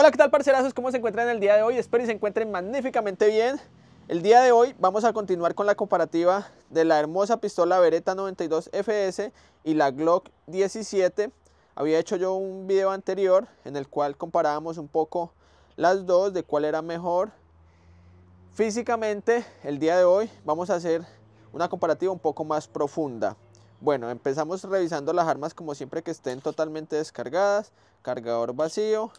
Hola, ¿qué tal parcerazos? ¿Cómo se encuentran el día de hoy? Espero que se encuentren magníficamente bien. El día de hoy vamos a continuar con la comparativa de la hermosa pistola Beretta 92 FS y la Glock 17. Había hecho yo un video anterior en el cual comparábamos un poco las dos de cuál era mejor. Físicamente, el día de hoy vamos a hacer una comparativa un poco más profunda. Bueno, empezamos revisando las armas como siempre que estén totalmente descargadas, cargador vacío,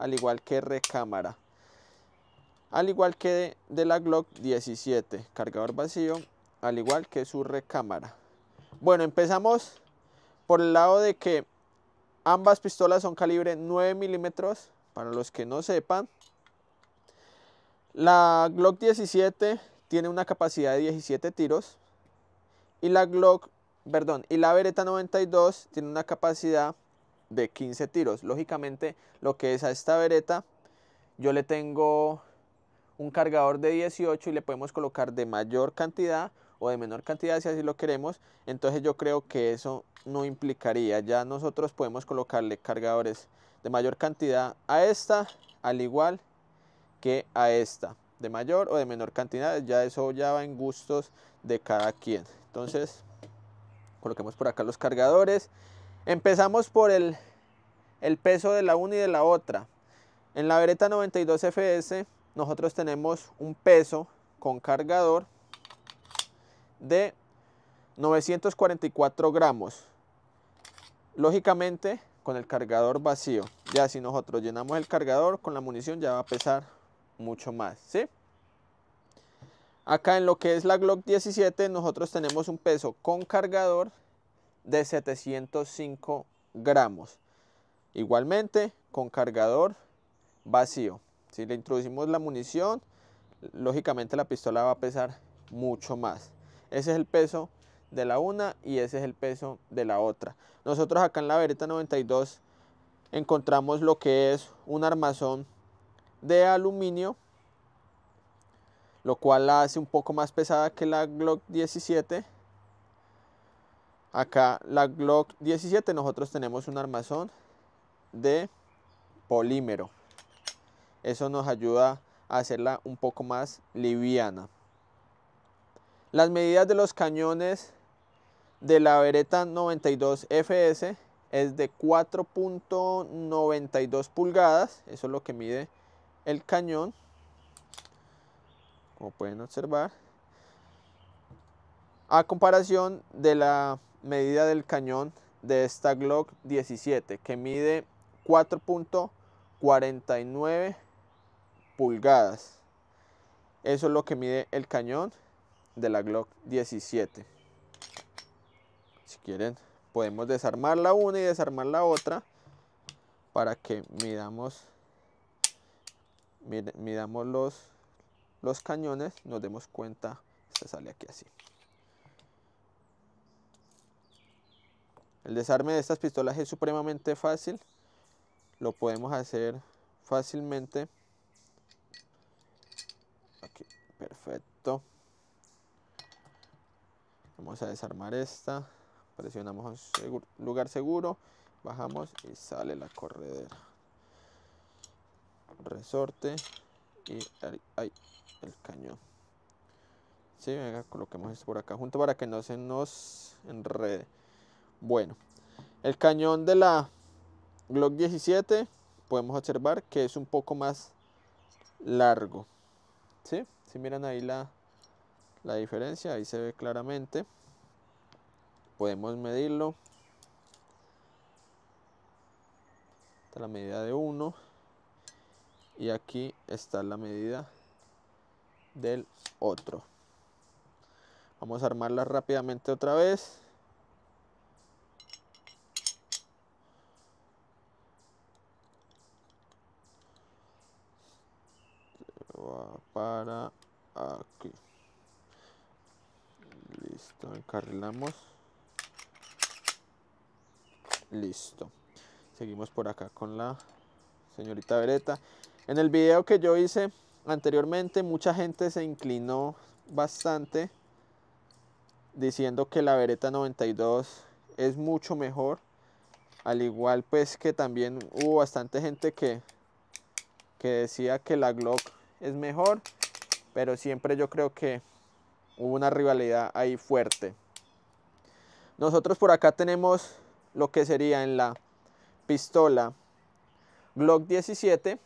al igual que recámara. Al igual que de, la Glock 17, cargador vacío, al igual que su recámara. Bueno, empezamos por el lado de que ambas pistolas son calibre 9 milímetros, para los que no sepan. La Glock 17 tiene una capacidad de 17 tiros y la Glock, perdón, y la Beretta 92 tiene una capacidad de 15 tiros. Lógicamente, lo que es a esta vereta, yo le tengo un cargador de 18 y le podemos colocar de mayor cantidad o de menor cantidad si así lo queremos. Entonces yo creo que eso no implicaría. Ya nosotros podemos colocarle cargadores de mayor cantidad a esta, al igual que a esta. De mayor o de menor cantidad, ya eso ya va en gustos de cada quien. Entonces, coloquemos por acá los cargadores. Empezamos por el el peso de la una y de la otra. En la Beretta 92 FS nosotros tenemos un peso con cargador de 944 gramos. Lógicamente con el cargador vacío. Ya si nosotros llenamos el cargador con la munición ya va a pesar mucho más. ¿sí? Acá en lo que es la Glock 17 nosotros tenemos un peso con cargador de 705 gramos. Igualmente con cargador vacío. Si le introducimos la munición, lógicamente la pistola va a pesar mucho más. Ese es el peso de la una y ese es el peso de la otra. Nosotros acá en la Beretta 92 encontramos lo que es un armazón de aluminio, lo cual la hace un poco más pesada que la Glock 17. Acá la Glock 17 nosotros tenemos un armazón de polímero. Eso nos ayuda a hacerla un poco más liviana. Las medidas de los cañones de la Beretta 92 FS es de 4.92 pulgadas, eso es lo que mide el cañón, como pueden observar, a comparación de la medida del cañón de esta Glock 17 que mide 4.49 pulgadas. Eso es lo que mide el cañón de la Glock 17. Si quieren, podemos desarmar la una y desarmar la otra para que midamos, midamos los, los cañones. Nos demos cuenta, se sale aquí así. El desarme de estas pistolas es supremamente fácil lo podemos hacer fácilmente aquí perfecto vamos a desarmar esta presionamos un lugar seguro bajamos y sale la corredera resorte y ahí, el cañón si sí, venga coloquemos esto por acá junto para que no se nos enrede bueno el cañón de la Glock 17 podemos observar que es un poco más largo. Si miran ahí la, la diferencia, ahí se ve claramente. Podemos medirlo. Esta la medida de uno. Y aquí está la medida del otro. Vamos a armarla rápidamente otra vez. carrilamos listo seguimos por acá con la señorita Beretta en el video que yo hice anteriormente mucha gente se inclinó bastante diciendo que la Beretta 92 es mucho mejor al igual pues que también hubo bastante gente que que decía que la Glock es mejor pero siempre yo creo que hubo una rivalidad ahí fuerte nosotros por acá tenemos lo que sería en la pistola Glock 17.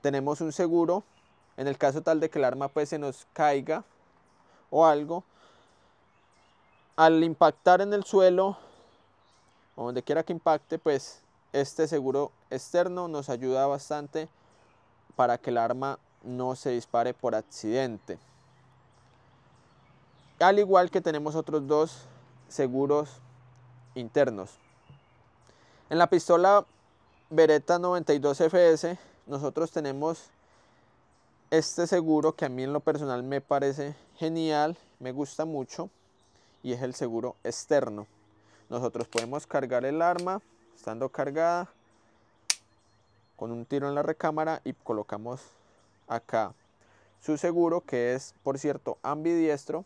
Tenemos un seguro en el caso tal de que el arma pues se nos caiga o algo. Al impactar en el suelo o donde quiera que impacte, pues este seguro externo nos ayuda bastante para que el arma no se dispare por accidente. Al igual que tenemos otros dos seguros internos. En la pistola Beretta 92 FS nosotros tenemos este seguro que a mí en lo personal me parece genial, me gusta mucho y es el seguro externo. Nosotros podemos cargar el arma estando cargada con un tiro en la recámara y colocamos acá su seguro que es por cierto ambidiestro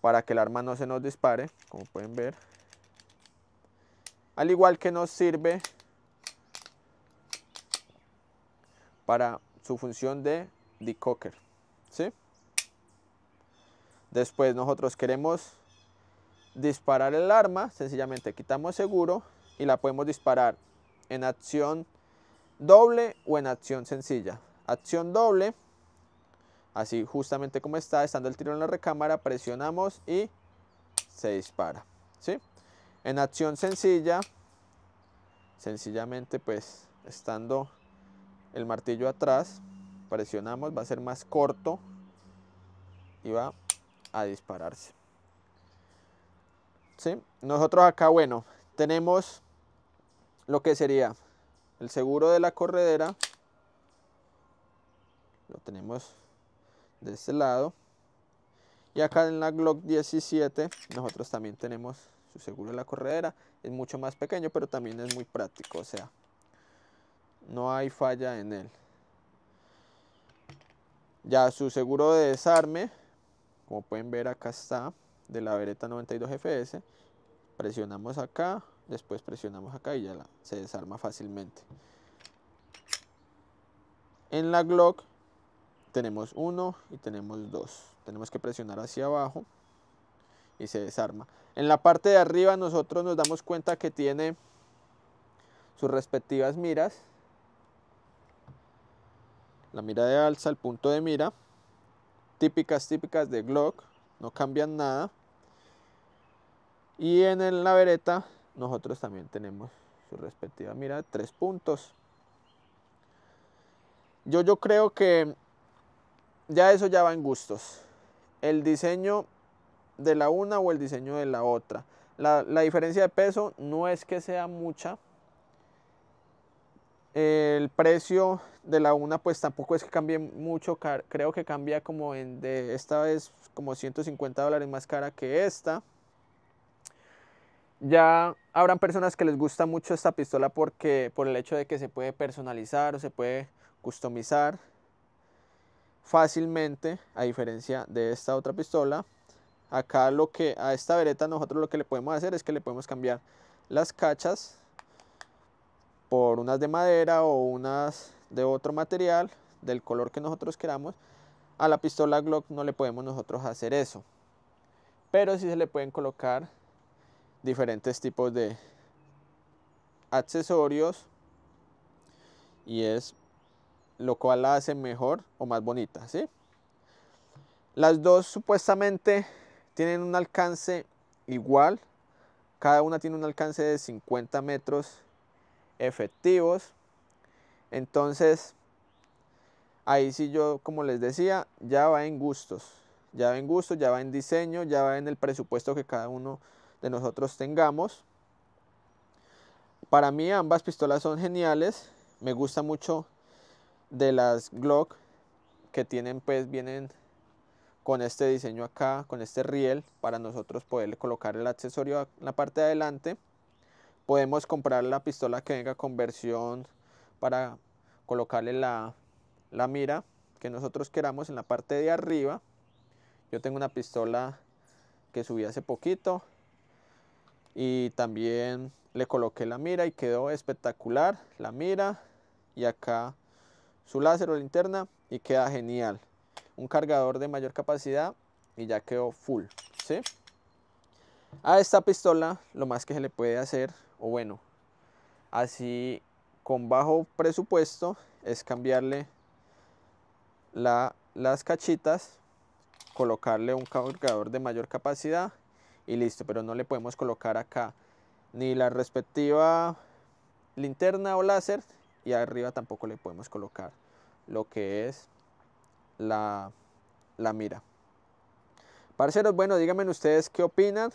para que el arma no se nos dispare, como pueden ver. Al igual que nos sirve para su función de decocker. ¿sí? Después nosotros queremos disparar el arma, sencillamente quitamos seguro y la podemos disparar en acción doble o en acción sencilla. Acción doble así justamente como está, estando el tiro en la recámara, presionamos y se dispara. ¿sí? En acción sencilla, sencillamente pues estando el martillo atrás, presionamos, va a ser más corto y va a dispararse. ¿Sí? Nosotros acá, bueno, tenemos lo que sería el seguro de la corredera. Lo tenemos de este lado. Y acá en la Glock 17 nosotros también tenemos su seguro de la corredera. Es mucho más pequeño, pero también es muy práctico. O sea, no hay falla en él. Ya su seguro de desarme, como pueden ver acá está, de la Beretta 92 FS. Presionamos acá, después presionamos acá y ya se desarma fácilmente. En la Glock tenemos uno y tenemos dos. Tenemos que presionar hacia abajo y se desarma. En la parte de arriba nosotros nos damos cuenta que tiene sus respectivas miras. La mira de alza, el punto de mira. Típicas, típicas de Glock. No cambian nada. Y en la vereta nosotros también tenemos su respectiva mira, tres puntos. Yo, yo creo que ya eso ya va en gustos. El diseño de la una o el diseño de la otra. La, diferencia de peso no es que sea mucha. El precio de la una pues tampoco es que cambie mucho. Creo que cambia como en de esta vez como 150 dólares más cara que esta. Ya habrán personas que les gusta mucho esta pistola porque por el hecho de que se puede personalizar o se puede customizar fácilmente, a diferencia de esta otra pistola. Acá lo que a esta vereta nosotros lo que le podemos hacer es que le podemos cambiar las cachas por unas de madera o unas de otro material del color que nosotros queramos. A la pistola Glock no le podemos nosotros hacer eso. Pero si se le pueden colocar diferentes tipos de accesorios y es lo cual la hace mejor o más bonita, ¿sí? Las dos supuestamente tienen un alcance igual, cada una tiene un alcance de 50 metros efectivos, entonces ahí sí yo, como les decía, ya va en gustos, ya va en gustos, ya va en diseño, ya va en el presupuesto que cada uno de nosotros tengamos. Para mí ambas pistolas son geniales, me gusta mucho de las Glock que tienen pues vienen con este diseño acá, con este riel para nosotros poderle colocar el accesorio en la parte de adelante. Podemos comprar la pistola que venga con versión para colocarle la, la mira que nosotros queramos en la parte de arriba. Yo tengo una pistola que subí hace poquito y también le coloqué la mira y quedó espectacular la mira y acá su láser o linterna y queda genial. Un cargador de mayor capacidad y ya quedó full. A esta pistola lo más que se le puede hacer, o bueno, así con bajo presupuesto, es cambiarle las cachitas, colocarle un cargador de mayor capacidad y listo. Pero no le podemos colocar acá ni la respectiva linterna o láser, y arriba tampoco le podemos colocar lo que es la, la mira. Parceros, bueno, díganme ustedes qué opinan,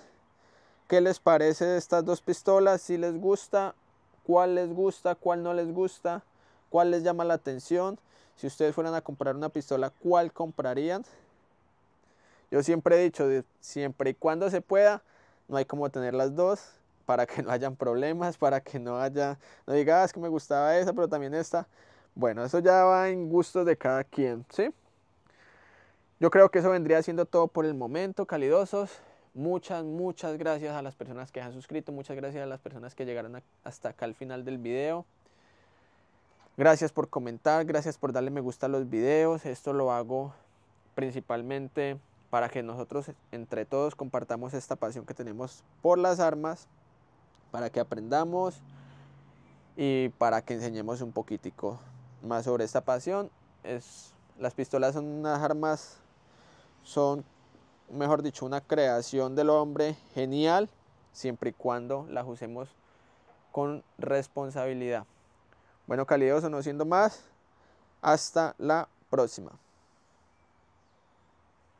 qué les parece de estas dos pistolas, si les gusta, cuál les gusta, cuál no les gusta, cuál les llama la atención. Si ustedes fueran a comprar una pistola, ¿cuál comprarían? Yo siempre he dicho, siempre y cuando se pueda, no hay como tener las dos para que no hayan problemas, para que no haya, no digas ah, que me gustaba esa, pero también esta. Bueno, eso ya va en gusto de cada quien, ¿sí? Yo creo que eso vendría siendo todo por el momento, calidosos. Muchas, muchas gracias a las personas que han suscrito, muchas gracias a las personas que llegaron hasta acá al final del video. Gracias por comentar, gracias por darle me gusta a los videos. Esto lo hago principalmente para que nosotros entre todos compartamos esta pasión que tenemos por las armas para que aprendamos y para que enseñemos un poquitico más sobre esta pasión. Es, las pistolas son unas armas, son, mejor dicho, una creación del hombre genial, siempre y cuando las usemos con responsabilidad. Bueno, calidoso, no siendo más, hasta la próxima.